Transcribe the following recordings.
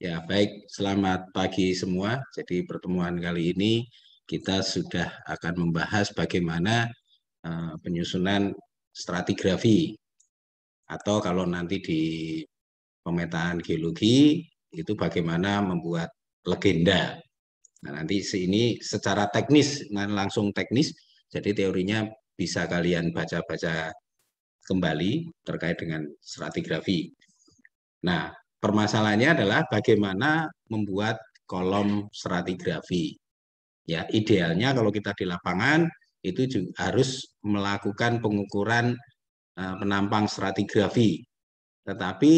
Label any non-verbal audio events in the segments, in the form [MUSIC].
Ya, baik. Selamat pagi semua. Jadi pertemuan kali ini kita sudah akan membahas bagaimana uh, penyusunan stratigrafi atau kalau nanti di pemetaan geologi itu bagaimana membuat legenda. Nah, nanti ini secara teknis, nah, langsung teknis, jadi teorinya bisa kalian baca-baca kembali terkait dengan stratigrafi. Nah, Permasalahannya adalah bagaimana membuat kolom stratigrafi. Ya, idealnya kalau kita di lapangan itu juga harus melakukan pengukuran eh, penampang stratigrafi. Tetapi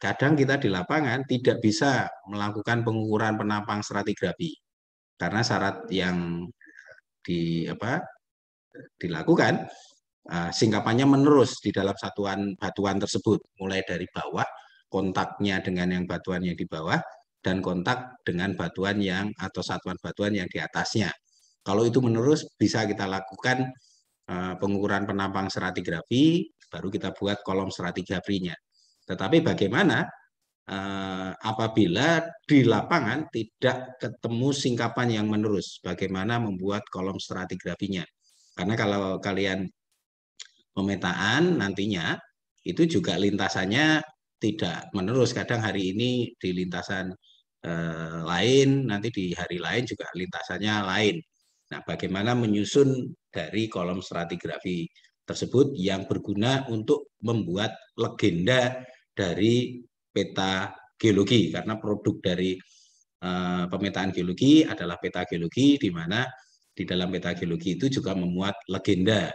kadang kita di lapangan tidak bisa melakukan pengukuran penampang stratigrafi karena syarat yang di apa dilakukan eh, singkapannya menerus di dalam satuan batuan tersebut mulai dari bawah kontaknya dengan yang batuan yang di bawah dan kontak dengan batuan yang atau satuan batuan yang di atasnya. Kalau itu menerus bisa kita lakukan eh, pengukuran penampang stratigrafi, baru kita buat kolom stratigrafinya. Tetapi bagaimana eh, apabila di lapangan tidak ketemu singkapan yang menerus, bagaimana membuat kolom stratigrafinya? Karena kalau kalian pemetaan nantinya itu juga lintasannya tidak menerus. Kadang hari ini di lintasan eh, lain, nanti di hari lain juga lintasannya lain. Nah, bagaimana menyusun dari kolom stratigrafi tersebut yang berguna untuk membuat legenda dari peta geologi karena produk dari uh, pemetaan geologi adalah peta geologi di mana di dalam peta geologi itu juga memuat legenda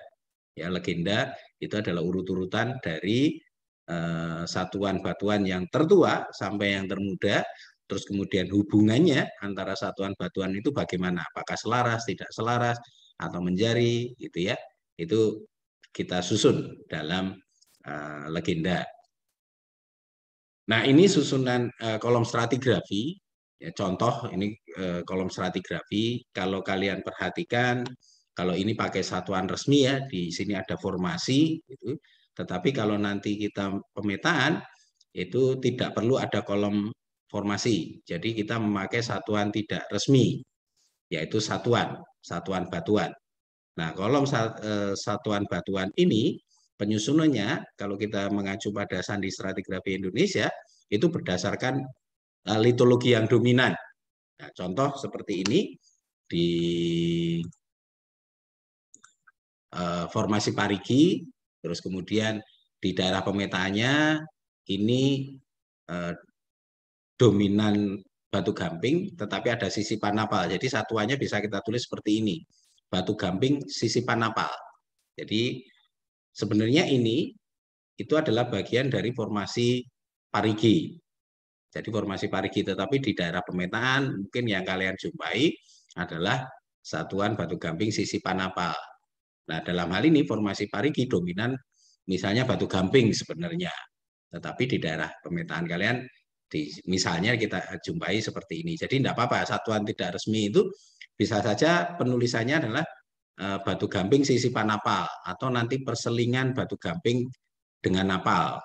ya legenda itu adalah urut-urutan dari Eh, satuan batuan yang tertua sampai yang termuda, terus kemudian hubungannya antara satuan batuan itu bagaimana? Apakah selaras, tidak selaras, atau menjari, gitu ya? Itu kita susun dalam uh, legenda. Nah ini susunan uh, kolom stratigrafi. Ya, contoh ini uh, kolom stratigrafi. Kalau kalian perhatikan, kalau ini pakai satuan resmi ya, di sini ada formasi. Gitu tetapi kalau nanti kita pemetaan, itu tidak perlu ada kolom formasi. Jadi kita memakai satuan tidak resmi, yaitu satuan, satuan batuan. Nah, kolom eh, satuan batuan ini penyusunannya kalau kita mengacu pada sandi stratigrafi Indonesia itu berdasarkan eh, litologi yang dominan. Nah, contoh seperti ini di eh, formasi parigi Terus kemudian di daerah pemetaannya ini eh, dominan batu gamping, tetapi ada sisipan napal. Jadi satuannya bisa kita tulis seperti ini. Batu gamping sisipan napal. Jadi sebenarnya ini itu adalah bagian dari formasi parigi. Jadi formasi parigi tetapi di daerah pemetaan mungkin yang kalian jumpai adalah satuan batu gamping sisipan napal. Nah, dalam hal ini formasi parigi dominan misalnya batu gamping sebenarnya. Tetapi di daerah pemetaan kalian di misalnya kita jumpai seperti ini. Jadi tidak apa-apa satuan tidak resmi itu bisa saja penulisannya adalah eh, batu gamping sisi panapal atau nanti perselingan batu gamping dengan napal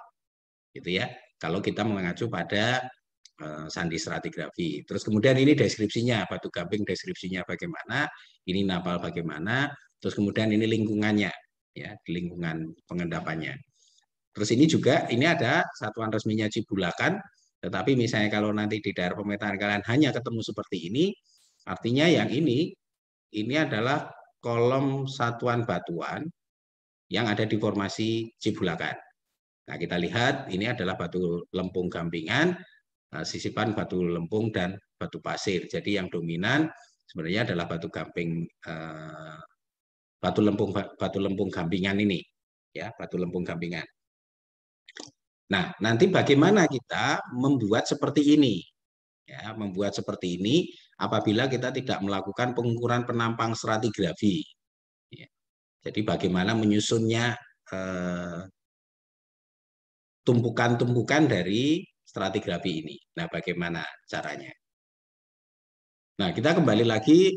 gitu ya kalau kita mengacu pada eh, sandi stratigrafi terus kemudian ini deskripsinya batu gamping deskripsinya bagaimana ini napal bagaimana Terus kemudian ini lingkungannya, ya lingkungan pengendapannya. Terus ini juga ini ada satuan resminya Cibulakan, tetapi misalnya kalau nanti di daerah pemetaan kalian hanya ketemu seperti ini, artinya yang ini ini adalah kolom satuan batuan yang ada di formasi Cibulakan. Nah, kita lihat ini adalah batu lempung gampingan, nah, sisipan batu lempung dan batu pasir. Jadi yang dominan sebenarnya adalah batu gamping eh, batu lempung batu lempung gampingan ini ya batu lempung gampingan. Nah nanti bagaimana kita membuat seperti ini ya membuat seperti ini apabila kita tidak melakukan pengukuran penampang stratigrafi. Ya. Jadi bagaimana menyusunnya tumpukan eh, tumpukan-tumpukan dari stratigrafi ini. Nah, bagaimana caranya? Nah, kita kembali lagi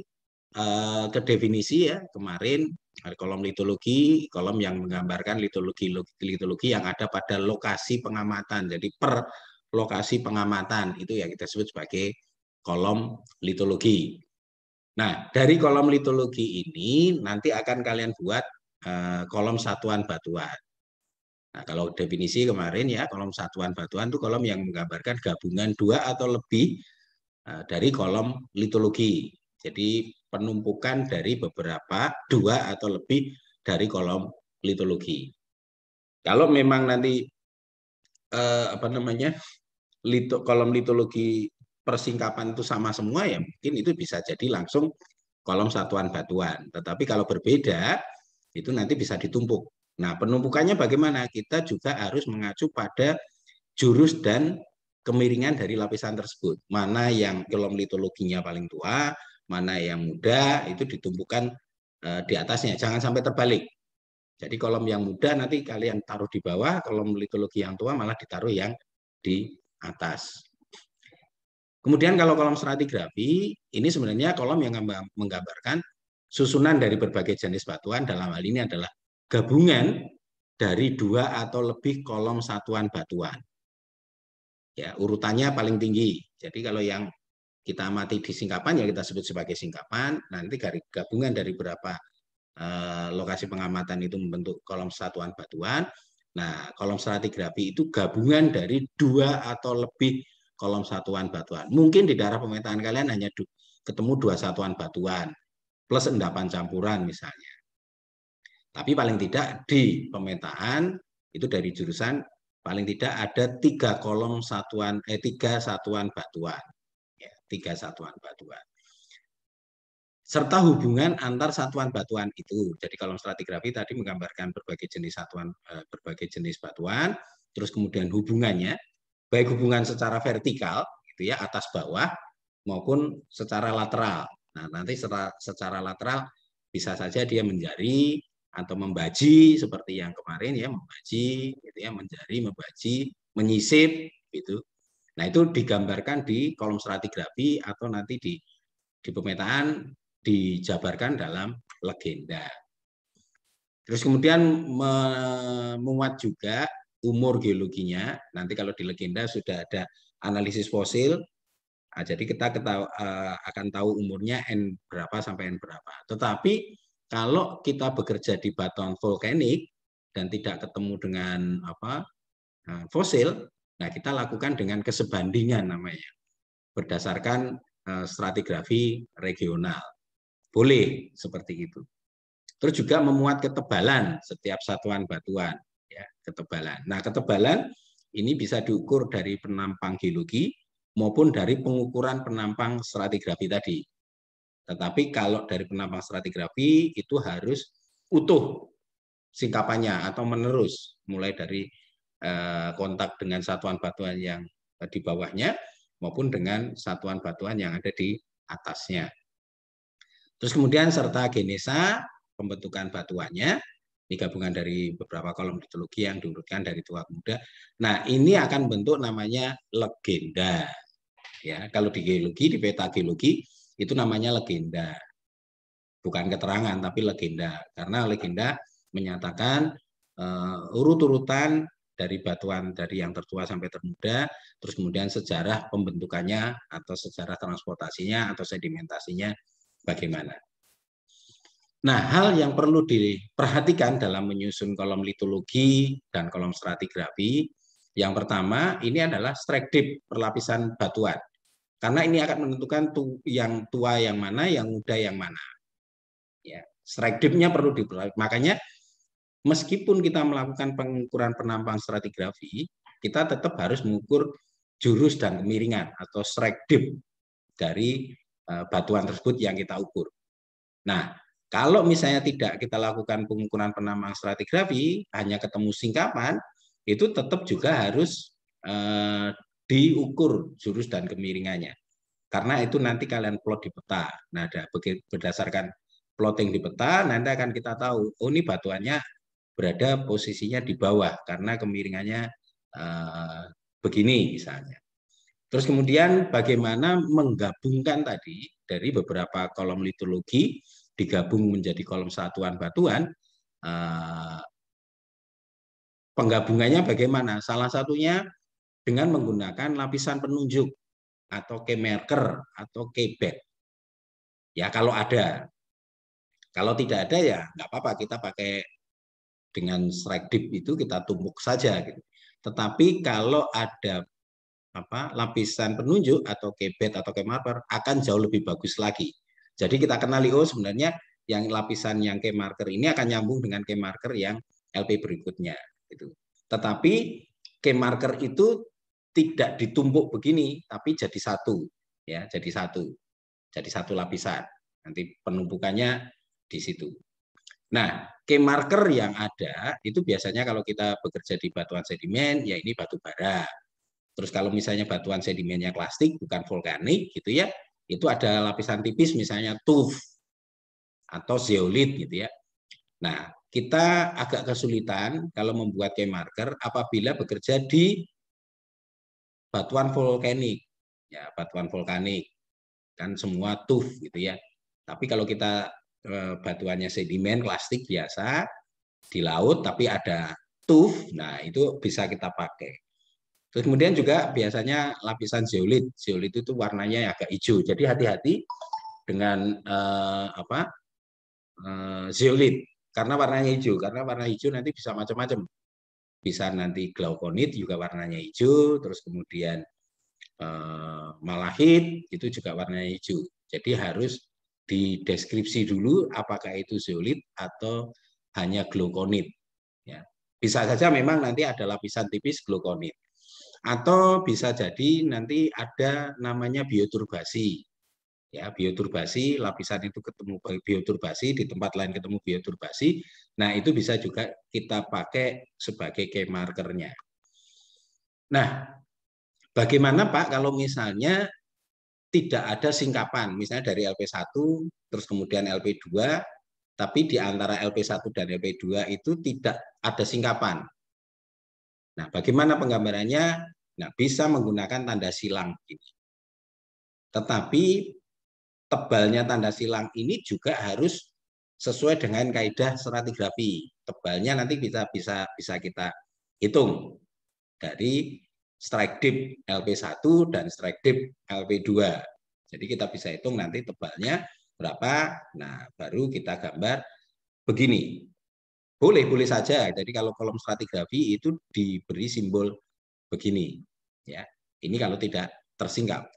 Eh, ke definisi ya kemarin eh, kolom litologi, kolom yang menggambarkan litologi litologi yang ada pada lokasi pengamatan. Jadi per lokasi pengamatan itu yang kita sebut sebagai kolom litologi. Nah, dari kolom litologi ini nanti akan kalian buat eh, kolom satuan batuan. Nah, kalau definisi kemarin ya, kolom satuan batuan itu kolom yang menggambarkan gabungan dua atau lebih dari kolom litologi. Jadi penumpukan dari beberapa dua atau lebih dari kolom litologi. Kalau memang nanti eh, apa namanya lito, kolom litologi persingkapan itu sama semua ya mungkin itu bisa jadi langsung kolom satuan batuan. Tetapi kalau berbeda itu nanti bisa ditumpuk. Nah penumpukannya bagaimana? Kita juga harus mengacu pada jurus dan kemiringan dari lapisan tersebut. Mana yang kolom litologinya paling tua, mana yang muda itu ditumpukan eh, di atasnya, jangan sampai terbalik. Jadi kolom yang muda nanti kalian taruh di bawah, kolom litologi yang tua malah ditaruh yang di atas. Kemudian kalau kolom stratigrafi, ini sebenarnya kolom yang menggambarkan susunan dari berbagai jenis batuan dalam hal ini adalah gabungan dari dua atau lebih kolom satuan batuan. Ya, urutannya paling tinggi. Jadi kalau yang kita amati di singkapan ya kita sebut sebagai singkapan. Nah, nanti dari gabungan dari berapa eh, lokasi pengamatan itu membentuk kolom satuan batuan. Nah, kolom stratigrafi itu gabungan dari dua atau lebih kolom satuan batuan. Mungkin di daerah pemetaan kalian hanya ketemu dua satuan batuan plus endapan campuran misalnya. Tapi paling tidak di pemetaan itu dari jurusan paling tidak ada tiga kolom satuan eh tiga satuan batuan tiga satuan batuan serta hubungan antar satuan batuan itu. Jadi kalau stratigrafi tadi menggambarkan berbagai jenis satuan eh, berbagai jenis batuan, terus kemudian hubungannya baik hubungan secara vertikal gitu ya atas bawah maupun secara lateral. Nah, nanti secara, secara lateral bisa saja dia menjadi atau membaji seperti yang kemarin ya membaji gitu ya menjari membaji menyisip gitu Nah itu digambarkan di kolom stratigrafi atau nanti di di pemetaan dijabarkan dalam legenda. Terus kemudian memuat juga umur geologinya. Nanti kalau di legenda sudah ada analisis fosil, nah, jadi kita ketau, eh, akan tahu umurnya n berapa sampai n berapa. Tetapi kalau kita bekerja di batuan vulkanik dan tidak ketemu dengan apa eh, fosil, Nah, kita lakukan dengan kesebandingan namanya, berdasarkan eh, stratigrafi regional. Boleh seperti itu. Terus juga memuat ketebalan setiap satuan batuan, ya, ketebalan. Nah, ketebalan ini bisa diukur dari penampang geologi maupun dari pengukuran penampang stratigrafi tadi. Tetapi kalau dari penampang stratigrafi itu harus utuh singkapannya atau menerus mulai dari Eh, kontak dengan satuan batuan yang eh, di bawahnya maupun dengan satuan batuan yang ada di atasnya. Terus kemudian serta genesa pembentukan batuannya, ini gabungan dari beberapa kolom mitologi yang diurutkan dari tua ke muda. Nah, ini akan bentuk namanya legenda. Ya, kalau di geologi, di peta geologi itu namanya legenda. Bukan keterangan tapi legenda karena legenda menyatakan eh, urut-urutan dari batuan dari yang tertua sampai termuda, terus kemudian sejarah pembentukannya atau sejarah transportasinya atau sedimentasinya bagaimana. Nah, hal yang perlu diperhatikan dalam menyusun kolom litologi dan kolom stratigrafi, yang pertama ini adalah strike dip perlapisan batuan. Karena ini akan menentukan yang tua yang mana, yang muda yang mana. Ya, strike dipnya perlu diperhatikan. Makanya meskipun kita melakukan pengukuran penampang stratigrafi, kita tetap harus mengukur jurus dan kemiringan atau strike depth dari eh, batuan tersebut yang kita ukur. Nah, kalau misalnya tidak kita lakukan pengukuran penampang stratigrafi, hanya ketemu singkapan, itu tetap juga harus eh, diukur jurus dan kemiringannya. Karena itu nanti kalian plot di peta. Nah, berdasarkan plotting di peta, nanti akan kita tahu, oh ini batuannya berada posisinya di bawah karena kemiringannya eh, begini misalnya. Terus kemudian bagaimana menggabungkan tadi dari beberapa kolom litologi digabung menjadi kolom satuan batuan eh, penggabungannya bagaimana? Salah satunya dengan menggunakan lapisan penunjuk atau kemerker atau bed. Ya kalau ada. Kalau tidak ada ya nggak apa-apa kita pakai dengan strike dip itu kita tumbuk saja gitu. Tetapi kalau ada apa lapisan penunjuk atau kebet atau kemarker akan jauh lebih bagus lagi. Jadi kita kenali oh sebenarnya yang lapisan yang kemarker ini akan nyambung dengan kemarker yang LP berikutnya gitu. Tetapi kemarker itu tidak ditumpuk begini tapi jadi satu ya, jadi satu. Jadi satu lapisan. Nanti penumpukannya di situ. Nah, key marker yang ada itu biasanya kalau kita bekerja di batuan sedimen, ya ini batu bara. Terus kalau misalnya batuan sedimennya plastik, bukan vulkanik, gitu ya, itu ada lapisan tipis misalnya tuf atau zeolit gitu ya. Nah, kita agak kesulitan kalau membuat key marker apabila bekerja di batuan vulkanik. Ya, batuan vulkanik. Kan semua tuf gitu ya. Tapi kalau kita Eh, batuannya sedimen, plastik biasa di laut, tapi ada tuf, nah itu bisa kita pakai. Terus kemudian juga biasanya lapisan zeolit, zeolit itu warnanya agak hijau, jadi hati-hati dengan eh, apa eh, zeolit karena warnanya hijau, karena warna hijau nanti bisa macam-macam, bisa nanti glaukonit juga warnanya hijau, terus kemudian eh, malahit itu juga warnanya hijau, jadi harus di deskripsi dulu apakah itu zeolit atau hanya glukonit. Ya. Bisa saja memang nanti ada lapisan tipis glukonit. Atau bisa jadi nanti ada namanya bioturbasi. Ya, bioturbasi, lapisan itu ketemu bioturbasi, di tempat lain ketemu bioturbasi. Nah, itu bisa juga kita pakai sebagai key markernya. Nah, bagaimana Pak kalau misalnya tidak ada singkapan, misalnya dari LP1 terus kemudian LP2, tapi di antara LP1 dan LP2 itu tidak ada singkapan. Nah, bagaimana penggambarannya? Nah, bisa menggunakan tanda silang ini. Tetapi tebalnya tanda silang ini juga harus sesuai dengan kaidah stratigrafi. Tebalnya nanti kita bisa bisa kita hitung dari strike dip LP1 dan strike dip LP2. Jadi kita bisa hitung nanti tebalnya berapa. Nah, baru kita gambar begini. Boleh, boleh saja. Jadi kalau kolom stratigrafi itu diberi simbol begini. Ya, ini kalau tidak tersingkap.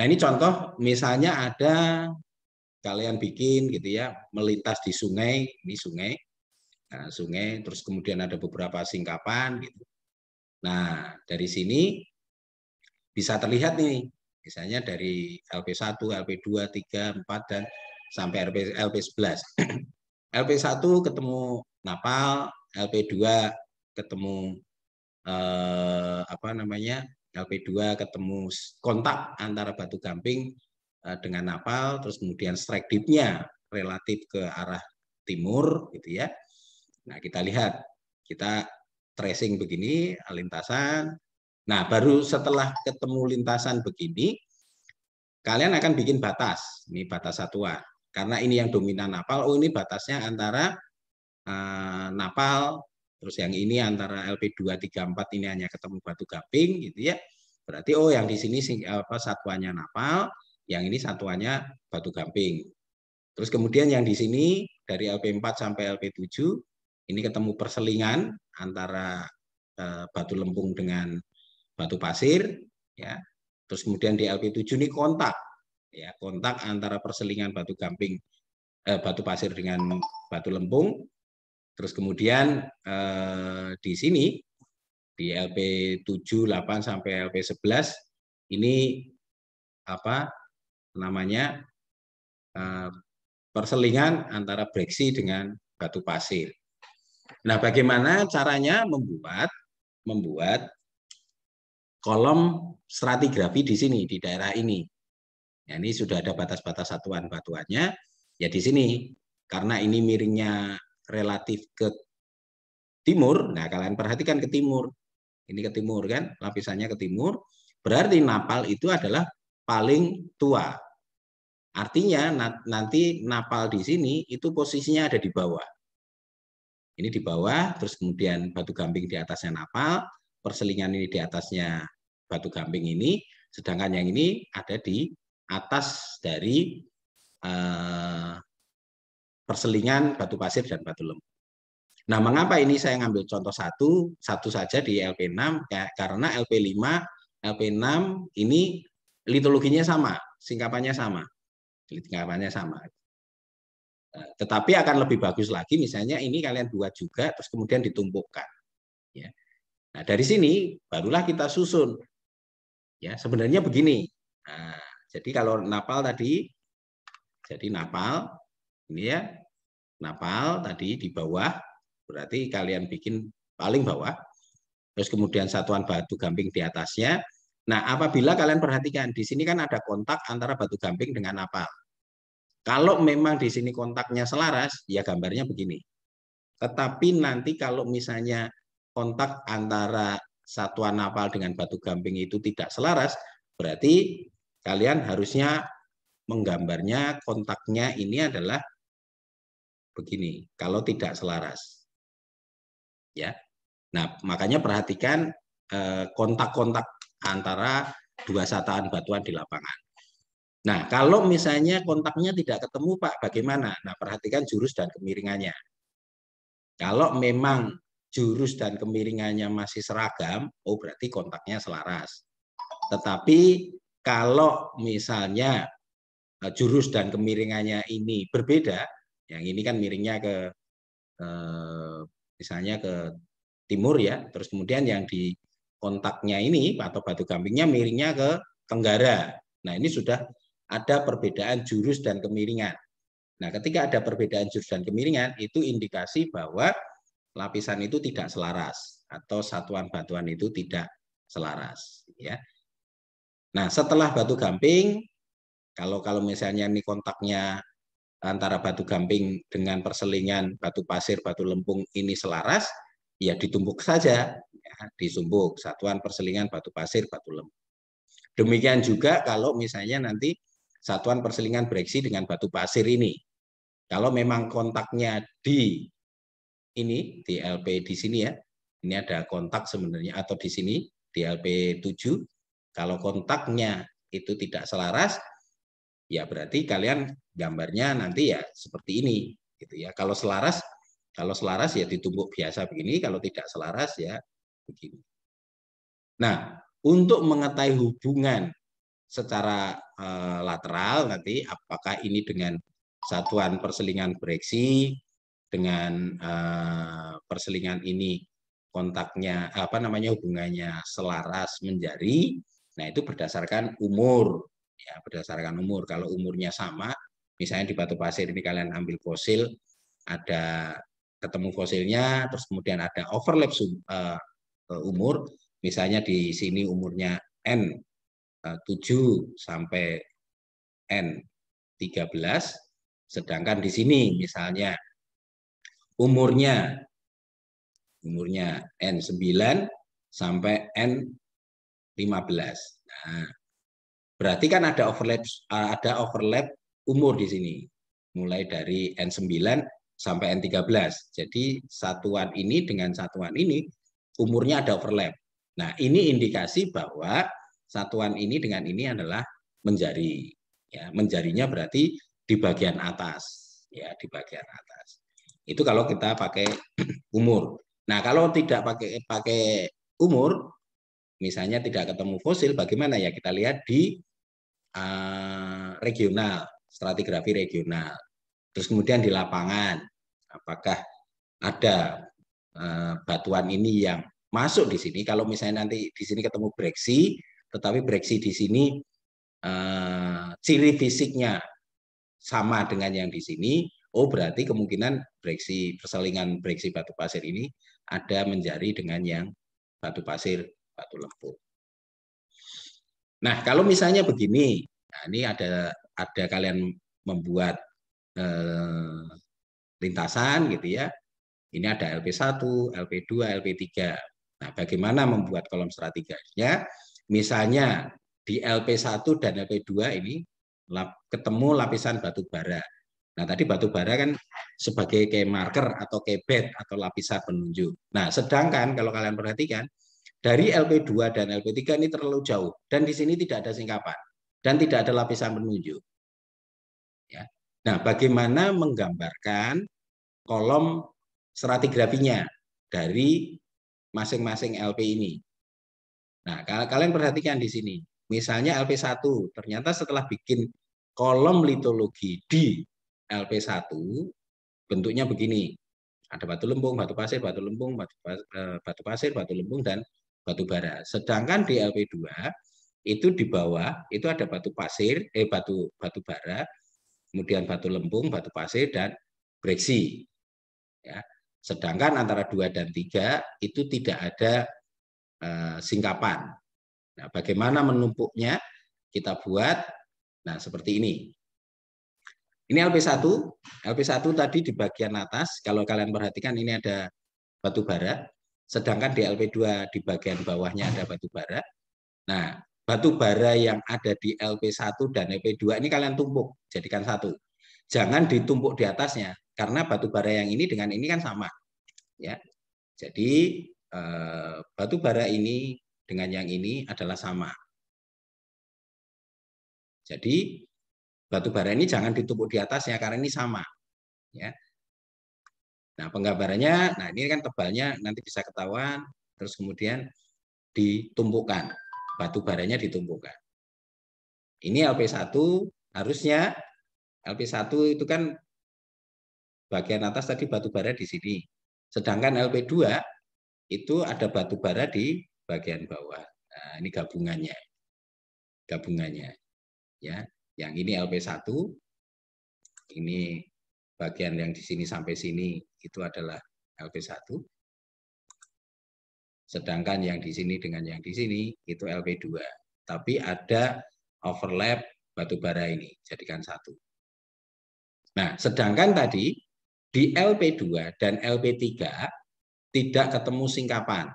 Nah, ini contoh misalnya ada kalian bikin gitu ya melintas di sungai ini sungai nah, sungai terus kemudian ada beberapa singkapan gitu Nah, dari sini bisa terlihat nih, misalnya dari LP1, LP2, 3, 4, dan sampai LP, LP11. LP1 ketemu napal, LP2 ketemu eh, apa namanya? LP2 ketemu kontak antara batu gamping eh, dengan napal, terus kemudian strike deep-nya relatif ke arah timur gitu ya. Nah, kita lihat kita tracing begini iya. lintasan. Nah, baru setelah ketemu lintasan begini, kalian akan bikin batas. Ini batas satuan. Karena ini yang dominan napal, oh ini batasnya antara uh, napal, terus yang ini antara LP234 ini hanya ketemu batu gamping, gitu ya. Berarti oh yang di sini apa satuannya napal, yang ini satuannya batu gamping. Terus kemudian yang di sini dari LP4 sampai LP7 ini ketemu perselingan antara eh, batu lempung dengan batu pasir, ya. Terus kemudian di LP7 ini kontak, ya kontak antara perselingan batu gamping, eh, batu pasir dengan batu lempung. Terus kemudian eh, di sini di LP7, 8 sampai LP11 ini apa namanya eh, perselingan antara breksi dengan batu pasir. Nah, bagaimana caranya membuat membuat kolom stratigrafi di sini di daerah ini. Ya, ini sudah ada batas-batas satuan batuannya ya di sini karena ini miringnya relatif ke timur. Nah, kalian perhatikan ke timur. Ini ke timur kan, lapisannya ke timur. Berarti napal itu adalah paling tua. Artinya nanti napal di sini itu posisinya ada di bawah ini di bawah, terus kemudian batu gamping di atasnya napal, perselingan ini di atasnya batu gamping ini, sedangkan yang ini ada di atas dari eh, perselingan batu pasir dan batu lem. Nah, mengapa ini saya ngambil contoh satu, satu saja di LP6, ya, karena LP5, LP6 ini litologinya sama, singkapannya sama. Singkapannya sama. Tetapi akan lebih bagus lagi misalnya ini kalian buat juga terus kemudian ditumpukkan. Ya. Nah, dari sini barulah kita susun. Ya, sebenarnya begini. Nah, jadi kalau napal tadi jadi napal ini ya. Napal tadi di bawah berarti kalian bikin paling bawah. Terus kemudian satuan batu gamping di atasnya. Nah, apabila kalian perhatikan di sini kan ada kontak antara batu gamping dengan napal. Kalau memang di sini kontaknya selaras, ya gambarnya begini. Tetapi nanti kalau misalnya kontak antara satuan napal dengan batu gamping itu tidak selaras, berarti kalian harusnya menggambarnya kontaknya ini adalah begini, kalau tidak selaras. Ya. Nah, makanya perhatikan eh, kontak-kontak antara dua satuan batuan di lapangan. Nah, kalau misalnya kontaknya tidak ketemu, Pak, bagaimana? Nah, perhatikan jurus dan kemiringannya. Kalau memang jurus dan kemiringannya masih seragam, oh berarti kontaknya selaras. Tetapi kalau misalnya eh, jurus dan kemiringannya ini berbeda, yang ini kan miringnya ke eh, misalnya ke timur ya, terus kemudian yang di kontaknya ini atau batu gampingnya miringnya ke tenggara. Nah, ini sudah ada perbedaan jurus dan kemiringan. Nah, ketika ada perbedaan jurus dan kemiringan, itu indikasi bahwa lapisan itu tidak selaras atau satuan batuan itu tidak selaras, ya. Nah, setelah batu gamping, kalau kalau misalnya ini kontaknya antara batu gamping dengan perselingan batu pasir, batu lempung ini selaras, ya ditumbuk saja, ya, disumbuk satuan perselingan batu pasir, batu lempung. Demikian juga kalau misalnya nanti satuan perselingan breksi dengan batu pasir ini. Kalau memang kontaknya di ini di LP di sini ya. Ini ada kontak sebenarnya atau di sini di LP 7. Kalau kontaknya itu tidak selaras ya berarti kalian gambarnya nanti ya seperti ini gitu ya. Kalau selaras kalau selaras ya ditumbuk biasa begini, kalau tidak selaras ya begini. Nah, untuk mengetahui hubungan secara Eh, lateral nanti apakah ini dengan satuan perselingan koreksi dengan eh, perselingan ini kontaknya apa namanya hubungannya selaras menjadi, nah itu berdasarkan umur ya berdasarkan umur kalau umurnya sama misalnya di batu pasir ini kalian ambil fosil ada ketemu fosilnya terus kemudian ada overlap eh, umur misalnya di sini umurnya n 7 eh, sampai N 13, sedangkan di sini misalnya umurnya umurnya N9 sampai N15. Nah, berarti kan ada overlap eh, ada overlap umur di sini. Mulai dari N9 sampai N13. Jadi satuan ini dengan satuan ini umurnya ada overlap. Nah, ini indikasi bahwa satuan ini dengan ini adalah menjari. Ya, menjarinya berarti di bagian atas, ya di bagian atas. Itu kalau kita pakai [CLEARS THROAT] umur. Nah, kalau tidak pakai pakai umur, misalnya tidak ketemu fosil, bagaimana ya kita lihat di uh, regional, stratigrafi regional. Terus kemudian di lapangan, apakah ada uh, batuan ini yang masuk di sini? Kalau misalnya nanti di sini ketemu breksi, tetapi breksi di sini uh, ciri fisiknya sama dengan yang di sini. Oh berarti kemungkinan breksi perselingan breksi batu pasir ini ada menjadi dengan yang batu pasir batu lempung. Nah kalau misalnya begini, nah ini ada ada kalian membuat eh, lintasan gitu ya. Ini ada LP1, LP2, LP3. Nah, bagaimana membuat kolom strateganya? Misalnya di LP1 dan LP2 ini ketemu lapisan batu bara. Nah, tadi batu bara kan sebagai key marker atau key bed atau lapisan penunjuk. Nah, sedangkan kalau kalian perhatikan dari LP2 dan LP3 ini terlalu jauh dan di sini tidak ada singkapan dan tidak ada lapisan penunjuk. Ya. Nah, bagaimana menggambarkan kolom stratigrafinya dari masing-masing LP ini? Nah, kalian perhatikan di sini. Misalnya LP1, ternyata setelah bikin kolom litologi di LP1 bentuknya begini. Ada batu lembung, batu pasir, batu lembung, batu eh, pasir, batu, lembung dan batu bara. Sedangkan di LP2 itu di bawah itu ada batu pasir, eh batu batu bara, kemudian batu lembung, batu pasir dan breksi. Ya. Sedangkan antara dua dan tiga itu tidak ada Eh, singkapan. Nah, bagaimana menumpuknya? Kita buat nah seperti ini. Ini LP1. LP1 tadi di bagian atas, kalau kalian perhatikan ini ada batu bara, sedangkan di LP2 di bagian bawahnya ada batu bara. Nah, batu bara yang ada di LP1 dan LP2 ini kalian tumpuk, jadikan satu. Jangan ditumpuk di atasnya, karena batu bara yang ini dengan ini kan sama. Ya. Jadi Eh, batu bara ini dengan yang ini adalah sama. Jadi batu bara ini jangan ditumpuk di atasnya karena ini sama. Ya. Nah penggambarannya, nah ini kan tebalnya nanti bisa ketahuan. Terus kemudian ditumpukan batu baranya ditumpukan. Ini LP1 harusnya LP1 itu kan bagian atas tadi batu bara di sini. Sedangkan LP2 itu ada batu bara di bagian bawah. Nah, ini gabungannya. Gabungannya. Ya, yang ini LP1, ini bagian yang di sini sampai sini itu adalah LP1. Sedangkan yang di sini dengan yang di sini itu LP2. Tapi ada overlap batu bara ini, jadikan satu. Nah, sedangkan tadi di LP2 dan LP3 tidak ketemu singkapan.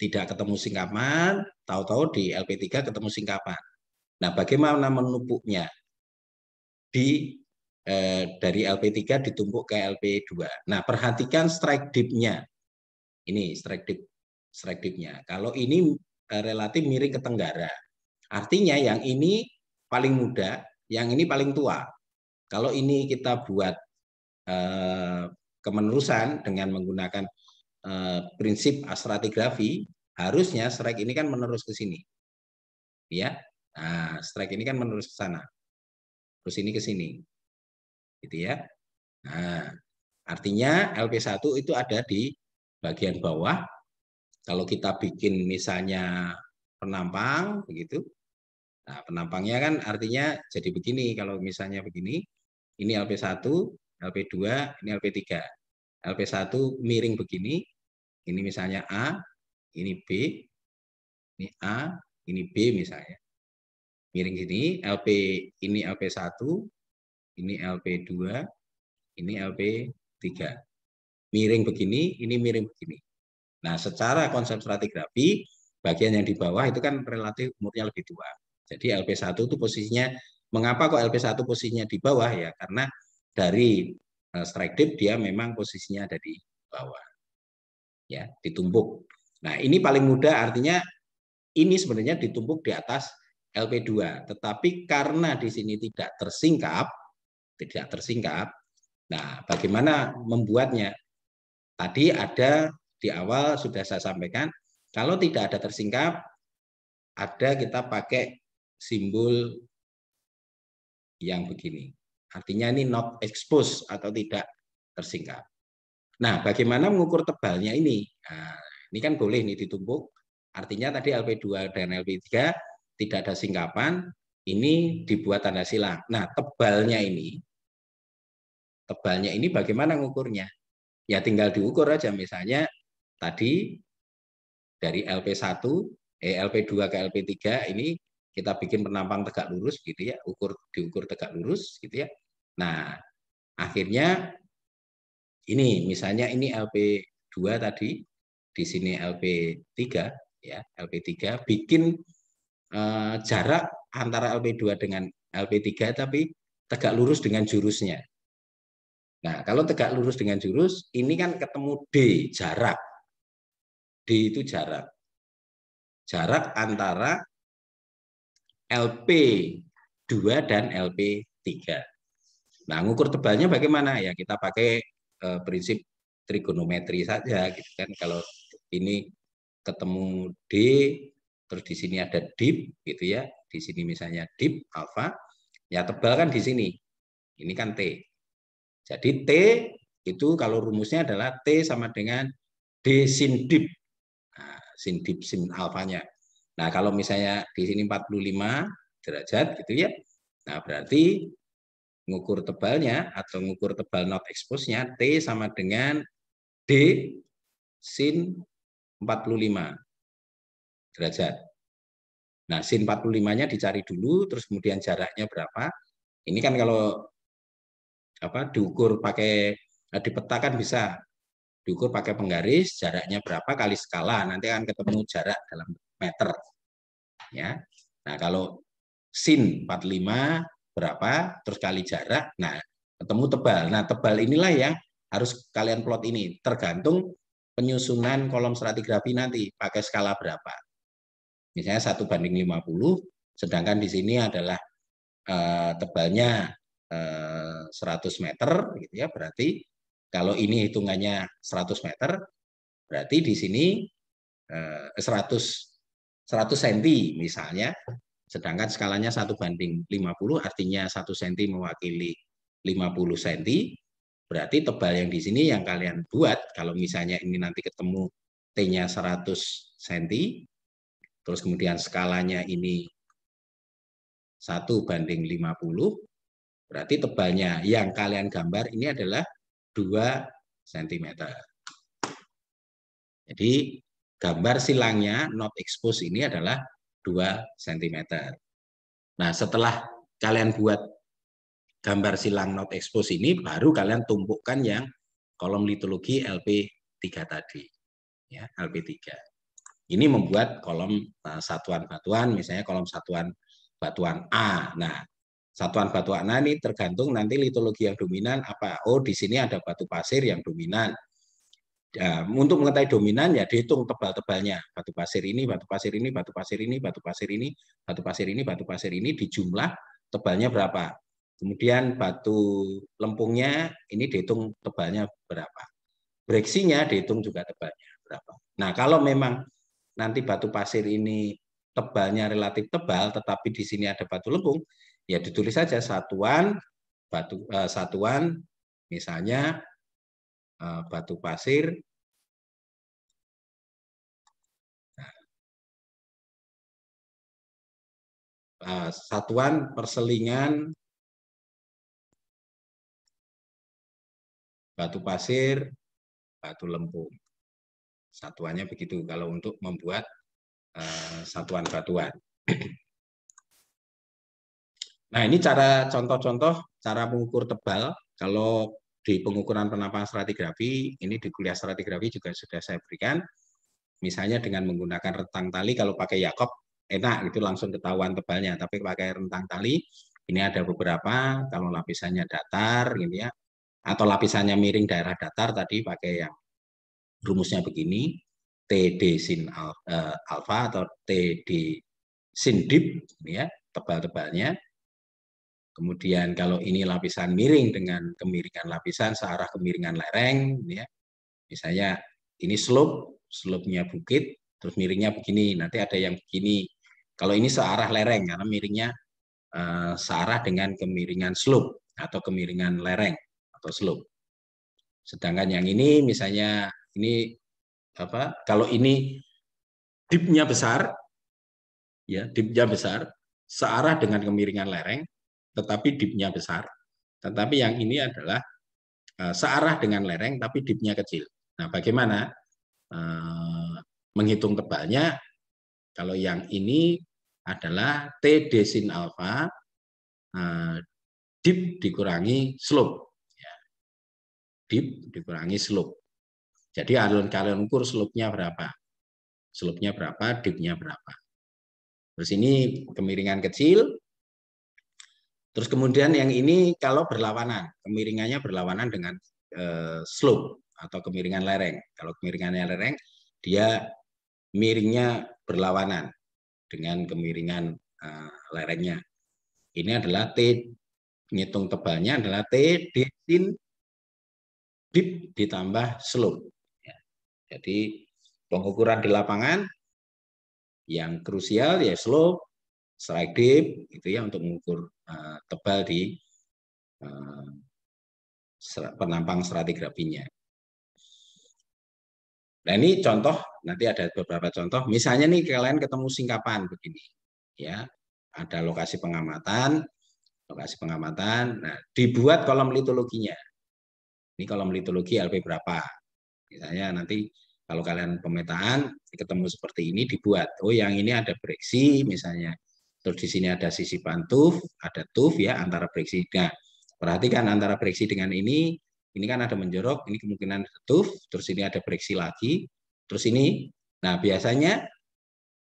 Tidak ketemu singkapan, tahu-tahu di LP3 ketemu singkapan. Nah, bagaimana menumpuknya Di eh, dari LP3 ditumpuk ke LP2. Nah, perhatikan strike dip-nya. Ini strike dip strike dip-nya. Kalau ini eh, relatif miring ke tenggara. Artinya yang ini paling muda, yang ini paling tua. Kalau ini kita buat eh, kemenerusan dengan menggunakan eh, prinsip astratigrafi harusnya strike ini kan menerus ke sini. Ya. Nah, strike ini kan menerus ke sana. Terus ini ke sini. Gitu ya. Nah, artinya LP1 itu ada di bagian bawah. Kalau kita bikin misalnya penampang begitu. Nah, penampangnya kan artinya jadi begini kalau misalnya begini. Ini LP1, LP2, ini LP3. LP1 miring begini, ini misalnya A, ini B, ini A, ini B misalnya. Miring sini, LP ini LP1, ini LP2, ini LP3. Miring begini, ini miring begini. Nah, secara konsep stratigrafi, bagian yang di bawah itu kan relatif umurnya lebih tua. Jadi LP1 itu posisinya, mengapa kok LP1 posisinya di bawah ya? Karena dari eh, strike dip dia memang posisinya ada di bawah. Ya, ditumpuk. Nah, ini paling mudah artinya ini sebenarnya ditumpuk di atas LP2, tetapi karena di sini tidak tersingkap, tidak tersingkap. Nah, bagaimana membuatnya? Tadi ada di awal sudah saya sampaikan, kalau tidak ada tersingkap, ada kita pakai simbol yang begini. Artinya ini not exposed atau tidak tersingkap. Nah, bagaimana mengukur tebalnya ini? Nah, ini kan boleh nih ditumpuk. Artinya tadi LP2 dan LP3 tidak ada singkapan, ini dibuat tanda silang. Nah, tebalnya ini tebalnya ini bagaimana mengukurnya? Ya tinggal diukur aja misalnya tadi dari LP1 eh LP2 ke LP3 ini kita bikin penampang tegak lurus gitu ya, ukur diukur tegak lurus gitu ya. Nah, akhirnya ini misalnya ini LP2 tadi di sini LP3 ya, LP3 bikin eh, jarak antara LP2 dengan LP3 tapi tegak lurus dengan jurusnya. Nah, kalau tegak lurus dengan jurus, ini kan ketemu D, jarak. D itu jarak. Jarak antara LP2 dan LP3. Nah, ngukur tebalnya bagaimana? Ya kita pakai eh, prinsip trigonometri saja gitu kan. Kalau ini ketemu D, terus di sini ada dip gitu ya. Di sini misalnya dip alfa, ya tebal kan di sini. Ini kan T. Jadi T itu kalau rumusnya adalah T sama dengan D sin dip. Nah, sin dip sin alfanya. Nah, kalau misalnya di sini 45 derajat gitu ya. Nah, berarti ngukur tebalnya atau ngukur tebal not expose-nya T sama dengan D sin 45 derajat. Nah, sin 45-nya dicari dulu, terus kemudian jaraknya berapa. Ini kan kalau apa diukur pakai nah dipetakan bisa diukur pakai penggaris, jaraknya berapa kali skala, nanti akan ketemu jarak dalam meter. Ya. Nah, kalau sin 45 berapa, terus kali jarak, nah ketemu tebal. Nah, tebal inilah yang harus kalian plot ini, tergantung penyusunan kolom stratigrafi nanti pakai skala berapa. Misalnya satu banding 50, sedangkan di sini adalah e, tebalnya eh, seratus 100 meter, gitu ya. Berarti kalau ini hitungannya 100 meter, berarti di sini e, eh, 100 100 cm misalnya, sedangkan skalanya 1 banding 50 artinya 1 cm mewakili 50 cm, berarti tebal yang di sini yang kalian buat kalau misalnya ini nanti ketemu T-nya 100 cm, terus kemudian skalanya ini 1 banding 50, berarti tebalnya yang kalian gambar ini adalah 2 cm. Jadi gambar silangnya not exposed ini adalah 2 cm. Nah, setelah kalian buat gambar silang not exposed ini, baru kalian tumpukan yang kolom litologi LP3 tadi. Ya, LP3. Ini membuat kolom eh, satuan batuan, misalnya kolom satuan batuan A. Nah, satuan batuan A ini tergantung nanti litologi yang dominan apa. Oh, di sini ada batu pasir yang dominan. Ya, untuk mengetahui dominan ya dihitung tebal-tebalnya batu pasir ini, batu pasir ini, batu pasir ini, batu pasir ini, batu pasir ini, batu pasir ini di jumlah tebalnya berapa. Kemudian batu lempungnya ini dihitung tebalnya berapa. Breksinya dihitung juga tebalnya berapa. Nah, kalau memang nanti batu pasir ini tebalnya relatif tebal tetapi di sini ada batu lempung, ya ditulis saja satuan batu eh, satuan misalnya Eh, batu pasir. Nah. Eh, satuan perselingan batu pasir, batu lempung. Satuannya begitu kalau untuk membuat uh, satuan batuan. [CLEARS THROAT] Nah, ini cara contoh-contoh cara mengukur tebal. Kalau di pengukuran penampang stratigrafi, ini di kuliah stratigrafi juga sudah saya berikan. Misalnya dengan menggunakan rentang tali, kalau pakai Yakob enak, itu langsung ketahuan tebalnya. Tapi pakai rentang tali, ini ada beberapa, kalau lapisannya datar, gitu ya, atau lapisannya miring daerah datar tadi pakai yang rumusnya begini, TD sin alfa eh, atau TD sin dip, gitu ya, tebal-tebalnya. Kemudian kalau ini lapisan miring dengan kemiringan lapisan searah kemiringan lereng, ya, misalnya ini slope, slope-nya bukit, terus miringnya begini, nanti ada yang begini. Kalau ini searah lereng, karena miringnya uh, searah dengan kemiringan slope atau kemiringan lereng atau slope. Sedangkan yang ini misalnya ini apa? Kalau ini dipnya besar, ya dipnya besar, searah dengan kemiringan lereng, tetapi dipnya besar. Tetapi yang ini adalah eh, searah dengan lereng, tapi dipnya kecil. Nah, bagaimana eh, menghitung tebalnya? Kalau yang ini adalah T desin alfa, eh, dip dikurangi slope. Ya. Dip dikurangi slope. Jadi alun-alun ukur slope-nya berapa? Slope-nya berapa, dip-nya berapa. Terus ini kemiringan kecil, Terus kemudian yang ini kalau berlawanan, kemiringannya berlawanan dengan eh, slope atau kemiringan lereng. Kalau kemiringannya lereng, dia miringnya berlawanan dengan kemiringan eh, lerengnya. Ini adalah T, ngitung tebalnya adalah T, D, sin, dip ditambah slope. Ya. Jadi pengukuran di lapangan yang krusial ya slope, strike Deep itu ya untuk mengukur uh, tebal di uh, penampang stratigrafinya. Nah ini contoh, nanti ada beberapa contoh. Misalnya nih kalian ketemu singkapan begini, ya ada lokasi pengamatan, lokasi pengamatan. Nah dibuat kolom litologinya. Ini kolom litologi LP berapa? Misalnya nanti kalau kalian pemetaan ketemu seperti ini dibuat. Oh yang ini ada breksi misalnya, Terus di sini ada sisi pantuf, ada tuf ya antara breksi. Nah, perhatikan antara breksi dengan ini, ini kan ada menjorok, ini kemungkinan tuf, terus ini ada breksi lagi, terus ini. Nah, biasanya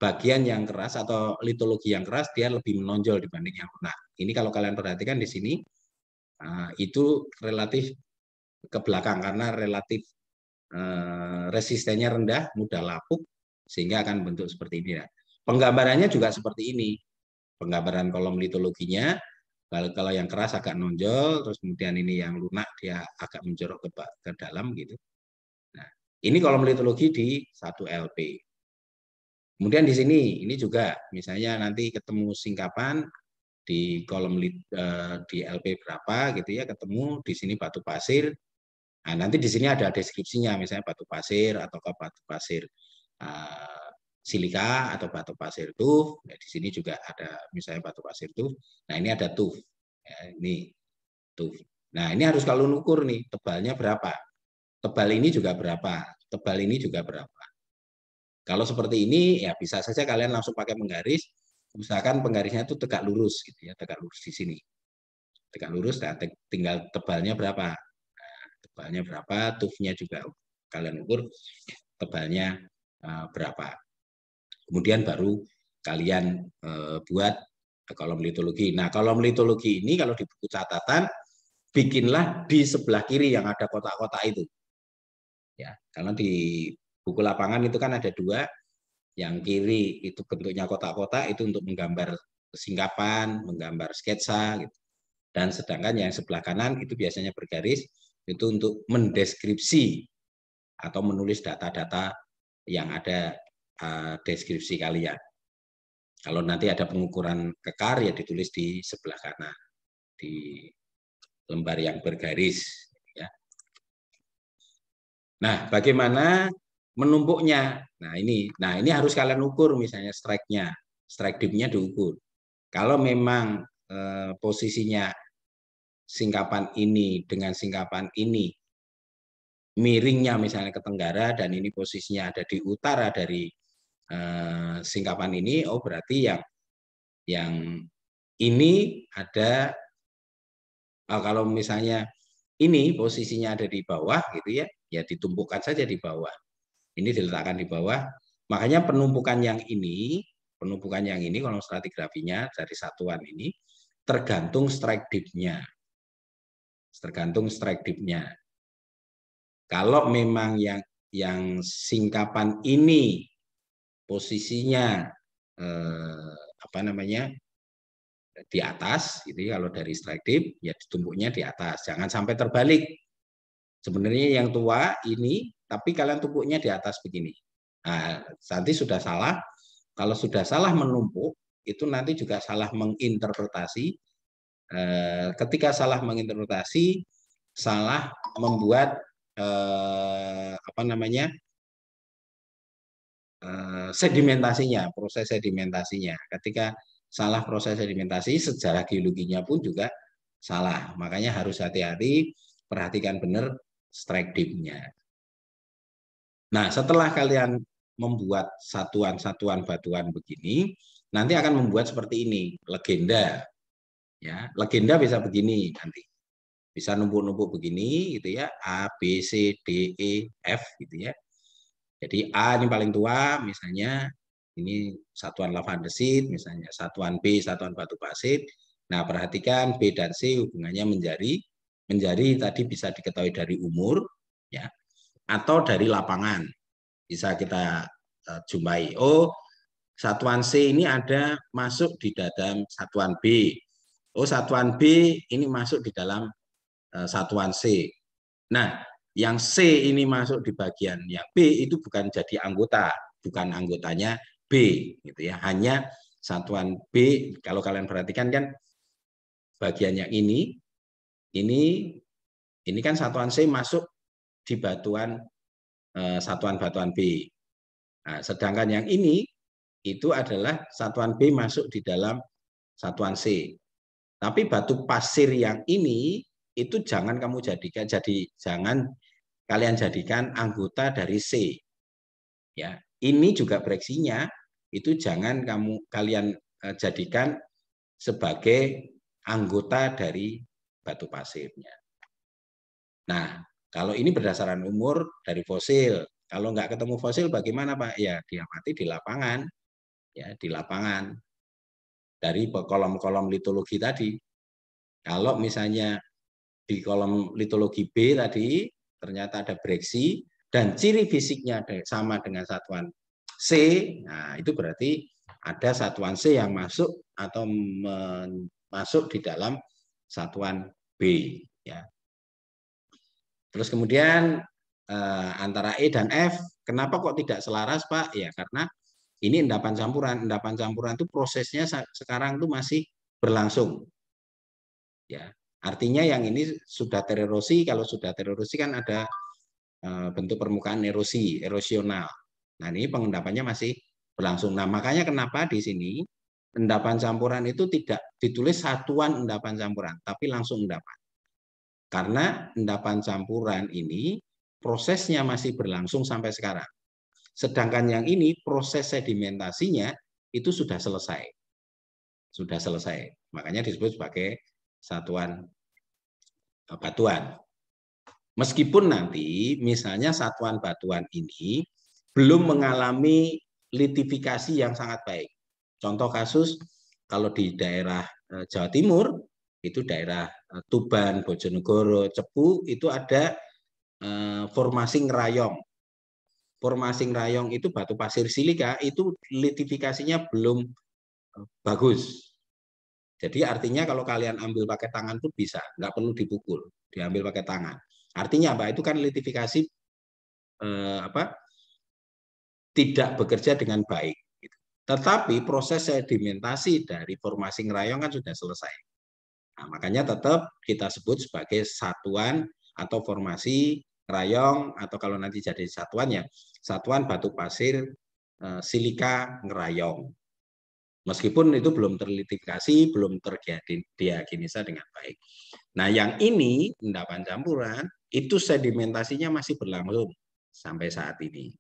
bagian yang keras atau litologi yang keras dia lebih menonjol dibanding yang lunak. Ini kalau kalian perhatikan di sini nah, itu relatif ke belakang karena relatif eh, resistennya rendah, mudah lapuk sehingga akan bentuk seperti ini. Nah, penggambarannya juga seperti ini penggambaran kolom litologinya. Kalau, kalau yang keras agak nonjol, terus kemudian ini yang lunak dia agak menjorok ke, ke dalam gitu. Nah, ini kolom litologi di satu LP. Kemudian di sini, ini juga misalnya nanti ketemu singkapan di kolom lit, eh, di LP berapa gitu ya, ketemu di sini batu pasir. Nah, nanti di sini ada deskripsinya misalnya batu pasir atau batu pasir eh, silika atau batu pasir tuh. Nah, ya, di sini juga ada misalnya batu pasir tuh. Nah ini ada tuh. Ya, ini tuh. Nah ini harus kalau ukur nih tebalnya berapa. Tebal ini juga berapa. Tebal ini juga berapa. Kalau seperti ini ya bisa saja kalian langsung pakai penggaris. Usahakan penggarisnya itu tegak lurus gitu ya, tegak lurus di sini. Tegak lurus dan nah, tinggal tebalnya berapa. Nah, tebalnya berapa, tufnya juga kalian ukur tebalnya eh, berapa. Kemudian baru kalian eh, buat kolom litologi. Nah, kolom litologi ini kalau di buku catatan bikinlah di sebelah kiri yang ada kotak-kotak itu. Ya, karena di buku lapangan itu kan ada dua, yang kiri itu bentuknya kotak-kotak itu untuk menggambar singkapan, menggambar sketsa gitu. Dan sedangkan yang sebelah kanan itu biasanya bergaris itu untuk mendeskripsi atau menulis data-data yang ada Eh, deskripsi kalian. Kalau nanti ada pengukuran kekar ya ditulis di sebelah kanan di lembar yang bergaris. Ya. Nah, bagaimana menumpuknya? Nah ini, nah ini harus kalian ukur misalnya strike-nya, strike dip-nya diukur. Kalau memang eh, posisinya singkapan ini dengan singkapan ini miringnya misalnya ke tenggara dan ini posisinya ada di utara dari Eh, singkapan ini, oh berarti yang yang ini ada oh, kalau misalnya ini posisinya ada di bawah gitu ya, ya ditumpukan saja di bawah. Ini diletakkan di bawah. Makanya penumpukan yang ini, penumpukan yang ini kalau stratigrafinya dari satuan ini tergantung strike deep nya Tergantung strike deep nya Kalau memang yang yang singkapan ini posisinya eh, apa namanya di atas ini gitu ya. kalau dari strike tip ya ditumbuknya di atas jangan sampai terbalik sebenarnya yang tua ini tapi kalian tumbuknya di atas begini nah, nanti sudah salah kalau sudah salah menumpuk itu nanti juga salah menginterpretasi eh, ketika salah menginterpretasi salah membuat eh, apa namanya Eh, sedimentasinya, proses sedimentasinya. Ketika salah proses sedimentasi, sejarah geologinya pun juga salah. Makanya harus hati-hati, perhatikan benar strike deep nya Nah, setelah kalian membuat satuan-satuan batuan begini, nanti akan membuat seperti ini, legenda. Ya, legenda bisa begini nanti. Bisa numpuk-numpuk begini gitu ya, A B C D E F gitu ya. Jadi A ini paling tua, misalnya ini satuan lavandesit, misalnya satuan B, satuan batu pasir. Nah, perhatikan B dan C hubungannya menjadi menjadi tadi bisa diketahui dari umur ya atau dari lapangan. Bisa kita eh, jumpai. Oh, satuan C ini ada masuk di dalam satuan B. Oh, satuan B ini masuk di dalam eh, satuan C. Nah, yang C ini masuk di bagian yang B itu bukan jadi anggota, bukan anggotanya B gitu ya. Hanya satuan B kalau kalian perhatikan kan bagian yang ini ini ini kan satuan C masuk di batuan eh, satuan batuan B. Nah, sedangkan yang ini itu adalah satuan B masuk di dalam satuan C. Tapi batu pasir yang ini itu jangan kamu jadikan jadi jangan kalian jadikan anggota dari C. Ya, ini juga breksinya itu jangan kamu kalian e, jadikan sebagai anggota dari batu pasirnya. Nah, kalau ini berdasarkan umur dari fosil, kalau nggak ketemu fosil bagaimana Pak? Ya diamati di lapangan, ya di lapangan dari kolom-kolom litologi tadi. Kalau misalnya di kolom litologi B tadi ternyata ada breksi dan ciri fisiknya sama dengan satuan C, nah itu berarti ada satuan C yang masuk atau masuk di dalam satuan B. Ya. Terus kemudian eh, antara E dan F, kenapa kok tidak selaras Pak? Ya karena ini endapan campuran. Endapan campuran itu prosesnya sekarang itu masih berlangsung. Ya, Artinya yang ini sudah tererosi, kalau sudah tererosi kan ada eh, bentuk permukaan erosi, erosional. Nah ini pengendapannya masih berlangsung. Nah makanya kenapa di sini endapan campuran itu tidak ditulis satuan endapan campuran, tapi langsung endapan. Karena endapan campuran ini prosesnya masih berlangsung sampai sekarang. Sedangkan yang ini proses sedimentasinya itu sudah selesai. Sudah selesai. Makanya disebut sebagai satuan batuan. Meskipun nanti misalnya satuan batuan ini belum mengalami litifikasi yang sangat baik. Contoh kasus kalau di daerah eh, Jawa Timur itu daerah eh, Tuban, Bojonegoro, Cepu itu ada eh, formasi ngerayong. Formasi ngerayong itu batu pasir silika itu litifikasinya belum bagus. Jadi artinya kalau kalian ambil pakai tangan pun bisa, nggak perlu dipukul, diambil pakai tangan. Artinya apa? Itu kan litifikasi eh, apa? tidak bekerja dengan baik. Gitu. Tetapi proses sedimentasi dari formasi ngerayong kan sudah selesai. Nah, makanya tetap kita sebut sebagai satuan atau formasi ngerayong atau kalau nanti jadi satuan ya satuan batu pasir eh, silika ngerayong Meskipun itu belum terlitifikasi, belum terdiagnisa dengan baik. Nah, yang ini endapan campuran itu sedimentasinya masih berlangsung sampai saat ini.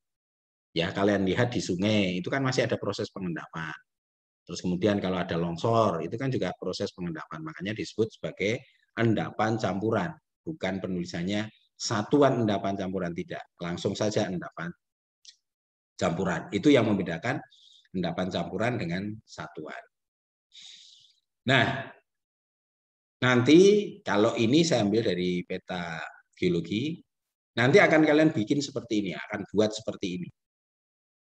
Ya, kalian lihat di sungai itu kan masih ada proses pengendapan. Terus kemudian kalau ada longsor itu kan juga proses pengendapan, makanya disebut sebagai endapan campuran, bukan penulisannya satuan endapan campuran tidak, langsung saja endapan campuran. Itu yang membedakan endapan campuran dengan satuan. Nah, nanti kalau ini saya ambil dari peta geologi, nanti akan kalian bikin seperti ini, akan buat seperti ini.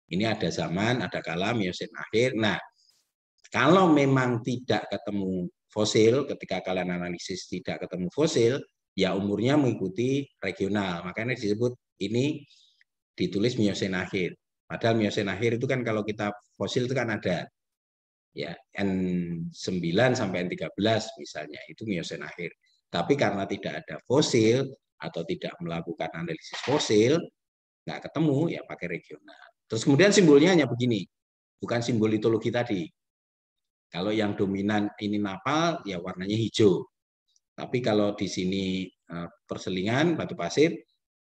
Ini ada zaman, ada kala, Miosin ya, akhir. Nah, kalau memang tidak ketemu fosil, ketika kalian analisis tidak ketemu fosil, ya umurnya mengikuti regional. Makanya disebut ini ditulis Miosin akhir. Padahal miosin akhir itu kan kalau kita fosil itu kan ada ya N9 sampai N13 misalnya itu miosin akhir. Tapi karena tidak ada fosil atau tidak melakukan analisis fosil, nggak ketemu ya pakai regional. Terus kemudian simbolnya hanya begini, bukan simbol litologi tadi. Kalau yang dominan ini napal ya warnanya hijau. Tapi kalau di sini eh, perselingan batu pasir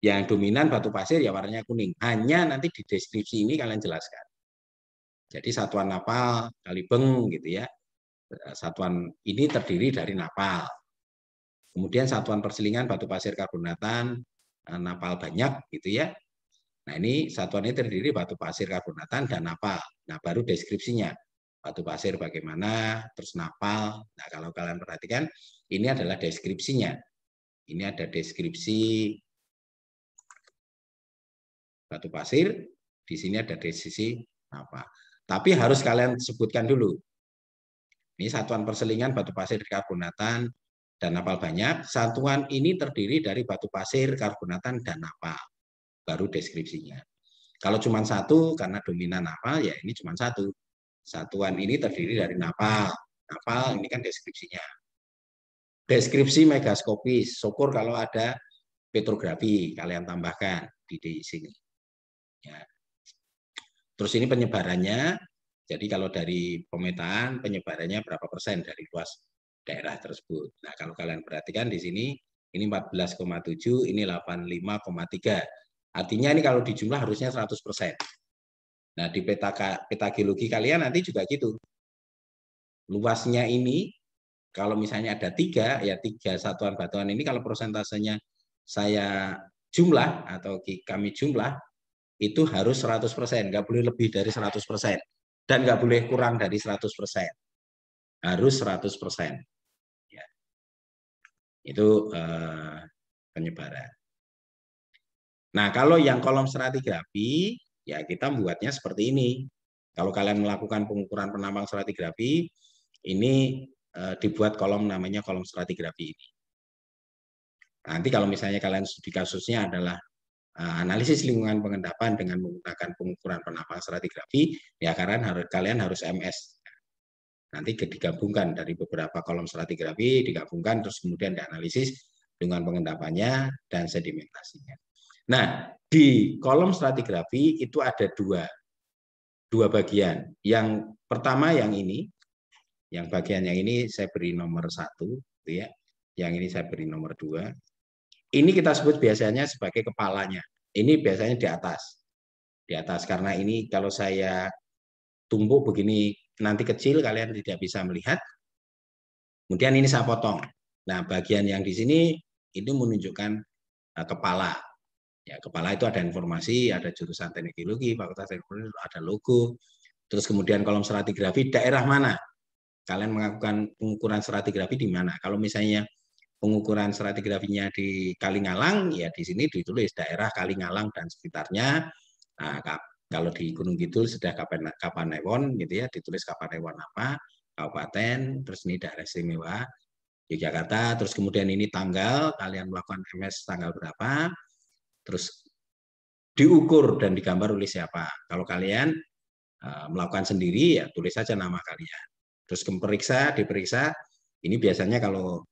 yang dominan batu pasir ya warnanya kuning. Hanya nanti di deskripsi ini kalian jelaskan. Jadi satuan napal, kalibeng gitu ya. Eh, satuan ini terdiri dari napal. Kemudian satuan perselingan batu pasir karbonatan, eh, napal banyak gitu ya. Nah ini satuan ini terdiri batu pasir karbonatan dan napal. Nah baru deskripsinya batu pasir bagaimana, terus napal. Nah, kalau kalian perhatikan, ini adalah deskripsinya. Ini ada deskripsi batu pasir, di sini ada desisi sisi apa. Tapi harus kalian sebutkan dulu. Ini satuan perselingan batu pasir karbonatan dan napal banyak. Satuan ini terdiri dari batu pasir, karbonatan, dan napal. Baru deskripsinya. Kalau cuma satu, karena dominan napal, ya ini cuma satu. Satuan ini terdiri dari napal. Napal ini kan deskripsinya. Deskripsi megaskopis. Syukur kalau ada petrografi, kalian tambahkan di sini. Ya. Terus ini penyebarannya, jadi kalau dari pemetaan penyebarannya berapa persen dari luas daerah tersebut. Nah, kalau kalian perhatikan di sini ini 14,7, ini 85,3. Artinya ini kalau dijumlah harusnya 100 persen. Nah, di peta, peta geologi kalian nanti juga gitu. Luasnya ini, kalau misalnya ada tiga, ya tiga satuan batuan ini kalau persentasenya saya jumlah atau kami jumlah, itu harus 100%, nggak boleh lebih dari 100%. Dan nggak boleh kurang dari 100%. Harus 100%. Ya. Itu eh, penyebaran. Nah, kalau yang kolom stratigrafi, ya kita membuatnya seperti ini. Kalau kalian melakukan pengukuran penambang stratigrafi, ini eh, dibuat kolom namanya kolom stratigrafi ini. Nanti kalau misalnya kalian studi kasusnya adalah Eh, analisis lingkungan pengendapan dengan menggunakan pengukuran penampang stratigrafi, ya karena kalian harus MS. Nanti digabungkan dari beberapa kolom stratigrafi, digabungkan terus kemudian dianalisis dengan pengendapannya dan sedimentasinya. Nah, di kolom stratigrafi itu ada dua dua bagian. Yang pertama yang ini, yang bagian yang ini saya beri nomor satu, gitu ya. Yang ini saya beri nomor dua, ini kita sebut biasanya sebagai kepalanya. Ini biasanya di atas. Di atas karena ini kalau saya tumbuh begini nanti kecil kalian tidak bisa melihat. Kemudian ini saya potong. Nah, bagian yang di sini ini menunjukkan eh, kepala. Ya, kepala itu ada informasi, ada jurusan teknik geologi, fakultas teknik geologi, ada logo. Terus kemudian kolom stratigrafi daerah mana? Kalian melakukan pengukuran stratigrafi di mana? Kalau misalnya pengukuran stratigrafinya di Kalingalang, ya di sini ditulis daerah Kalingalang dan sekitarnya. Nah, kalau di Gunung Kidul sudah kapan Kapanewon gitu ya, ditulis Kapanewon apa, kabupaten, terus ini daerah istimewa Yogyakarta, terus kemudian ini tanggal, kalian melakukan MS tanggal berapa, terus diukur dan digambar oleh siapa. Kalau kalian e, melakukan sendiri, ya tulis saja nama kalian. Terus keperiksa, diperiksa, ini biasanya kalau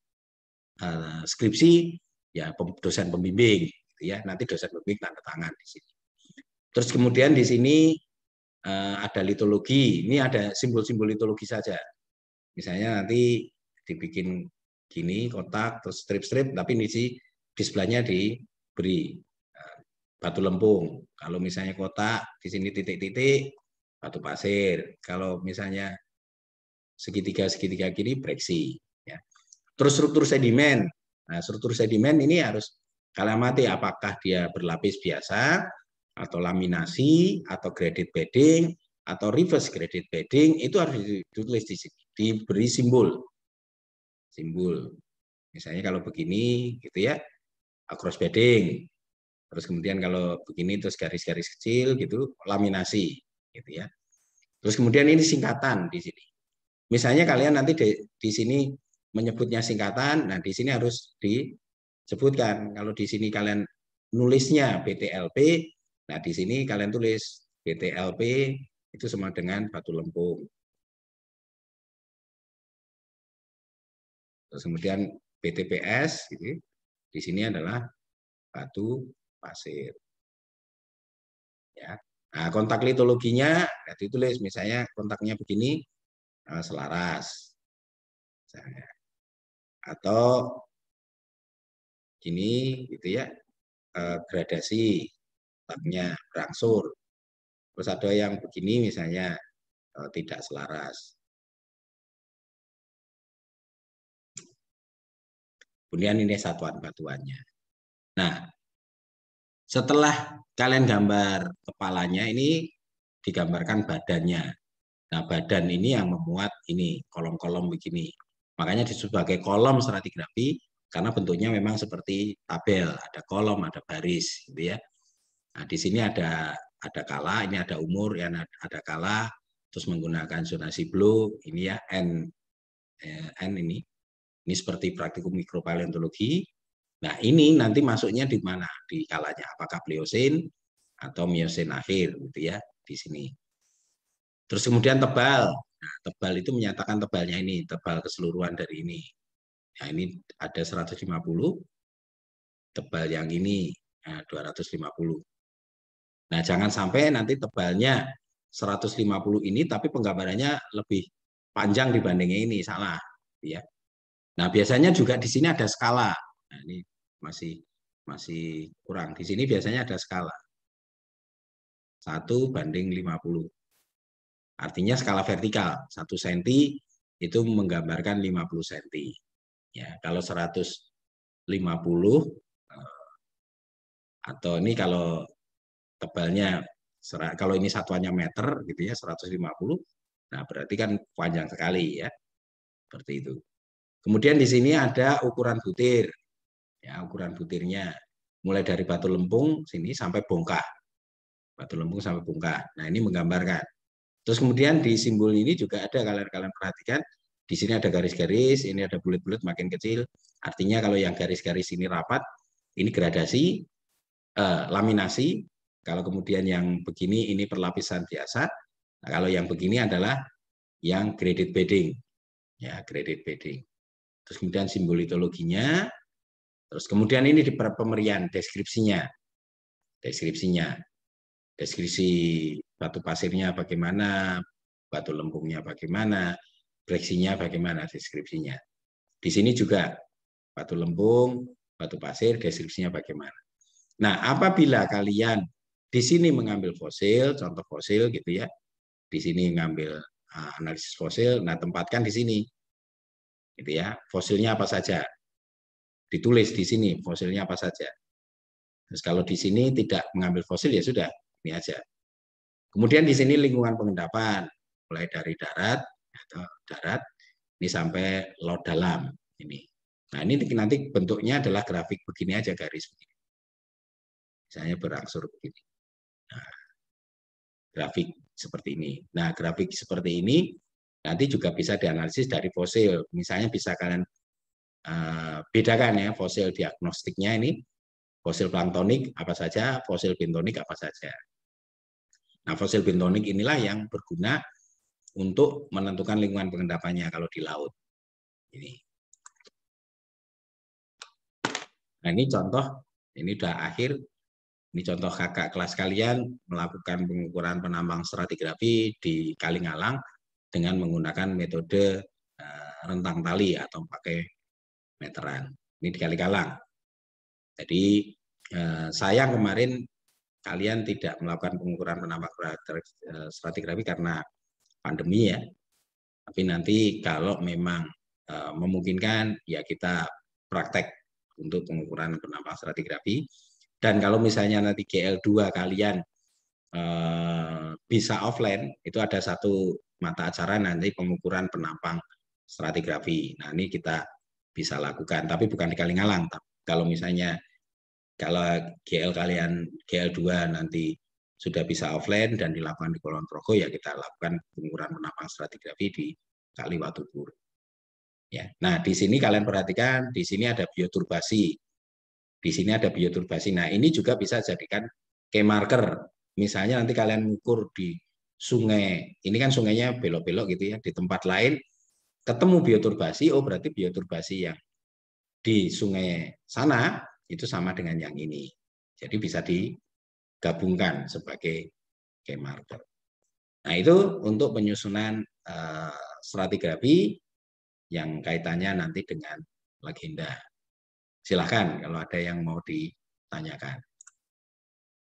Eh, skripsi ya dosen pembimbing gitu ya nanti dosen pembimbing tanda tangan di sini terus kemudian di sini eh, ada litologi ini ada simbol-simbol litologi saja misalnya nanti dibikin gini kotak terus strip-strip tapi ini sih di sebelahnya diberi eh, batu lempung kalau misalnya kotak di sini titik-titik batu pasir kalau misalnya segitiga segitiga kiri breksi Terus struktur sedimen. Nah, struktur sedimen ini harus kalian mati apakah dia berlapis biasa atau laminasi atau graded bedding atau reverse graded bedding itu harus ditulis di sini, diberi simbol. Simbol. Misalnya kalau begini gitu ya, cross bedding. Terus kemudian kalau begini terus garis-garis kecil gitu, laminasi gitu ya. Terus kemudian ini singkatan di sini. Misalnya kalian nanti di, di sini menyebutnya singkatan. Nah, di sini harus disebutkan. Kalau di sini kalian nulisnya BTLP, nah di sini kalian tulis BTLP itu sama dengan batu lempung. Terus kemudian BTPS gitu. Di sini adalah batu pasir. Ya. Nah, kontak litologinya ya ditulis misalnya kontaknya begini eh, selaras. Misalnya atau gini gitu ya eh, gradasi tabnya berangsur terus ada yang begini misalnya eh, tidak selaras kemudian ini satuan batuannya nah setelah kalian gambar kepalanya ini digambarkan badannya nah badan ini yang memuat ini kolom-kolom begini Makanya sebagai kolom stratigrafi karena bentuknya memang seperti tabel, ada kolom, ada baris, gitu ya. Nah, di sini ada ada kala, ini ada umur, yang ada kala, terus menggunakan zonasi blue, ini ya n eh, n ini, ini seperti praktikum mikropaleontologi. Nah ini nanti masuknya di mana di kalanya, apakah pliosin atau miosin akhir, gitu ya, di sini. Terus kemudian tebal, Nah, tebal itu menyatakan tebalnya ini, tebal keseluruhan dari ini. Nah, ini ada 150, tebal yang ini nah, 250. Nah, jangan sampai nanti tebalnya 150 ini tapi penggambarannya lebih panjang dibandingnya ini, salah. Ya. Nah, biasanya juga di sini ada skala. Nah, ini masih masih kurang. Di sini biasanya ada skala. 1 banding 50. Artinya skala vertikal, 1 cm itu menggambarkan 50 cm. Ya, kalau 150 eh, atau ini kalau tebalnya kalau ini satuannya meter gitu ya 150. Nah, berarti kan panjang sekali ya. Seperti itu. Kemudian di sini ada ukuran butir. Ya, ukuran butirnya mulai dari batu lempung sini sampai bongkah. Batu lempung sampai bongkah. Nah, ini menggambarkan Terus kemudian di simbol ini juga ada kalian-kalian perhatikan di sini ada garis-garis, ini ada bulat-bulat makin kecil. Artinya kalau yang garis-garis ini rapat, ini gradasi, eh, laminasi. Kalau kemudian yang begini ini perlapisan biasa. Nah, kalau yang begini adalah yang credit bedding. Ya, credit bedding. Terus kemudian simbol litologinya, terus kemudian ini di pemerian deskripsinya. Deskripsinya. Deskripsi batu pasirnya bagaimana, batu lembungnya bagaimana, breksinya bagaimana deskripsinya. Di sini juga batu lembung, batu pasir, deskripsinya bagaimana. Nah, apabila kalian di sini mengambil fosil, contoh fosil gitu ya, di sini ngambil ah, analisis fosil, nah tempatkan di sini, gitu ya, fosilnya apa saja, ditulis di sini fosilnya apa saja. Terus kalau di sini tidak mengambil fosil ya sudah, ini aja Kemudian di sini lingkungan pengendapan, mulai dari darat atau darat ini sampai laut dalam ini. Nah ini nanti bentuknya adalah grafik begini aja garis begini. Misalnya berangsur begini. Nah, grafik seperti ini. Nah grafik seperti ini nanti juga bisa dianalisis dari fosil. Misalnya bisa kalian uh, bedakan ya fosil diagnostiknya ini fosil planktonik apa saja, fosil bentonik apa saja. Nah, fosil bentonik inilah yang berguna untuk menentukan lingkungan pengendapannya kalau di laut. Ini. Nah, ini contoh, ini sudah akhir. Ini contoh kakak kelas kalian melakukan pengukuran penambang stratigrafi di Kalingalang dengan menggunakan metode eh, rentang tali atau pakai meteran. Ini di Kalingalang. Jadi eh, sayang kemarin kalian tidak melakukan pengukuran penambah eh, stratigrafi karena pandemi ya. Tapi nanti kalau memang eh, memungkinkan ya kita praktek untuk pengukuran penambah stratigrafi. Dan kalau misalnya nanti GL2 kalian eh, bisa offline, itu ada satu mata acara nanti pengukuran penampang stratigrafi. Nah ini kita bisa lakukan, tapi bukan di Kalingalang. Kalau misalnya kalau GL kalian GL2 nanti sudah bisa offline dan dilakukan di Kulon Progo ya kita lakukan pengukuran penampang stratigrafi di Kali waktu Pur. Ya. Nah, di sini kalian perhatikan di sini ada bioturbasi. Di sini ada bioturbasi. Nah, ini juga bisa jadikan key marker. Misalnya nanti kalian mengukur di sungai. Ini kan sungainya belok-belok gitu ya di tempat lain ketemu bioturbasi, oh berarti bioturbasi yang di sungai sana itu sama dengan yang ini. Jadi bisa digabungkan sebagai game marker. Nah itu untuk penyusunan uh, stratigrafi yang kaitannya nanti dengan legenda. Silahkan kalau ada yang mau ditanyakan.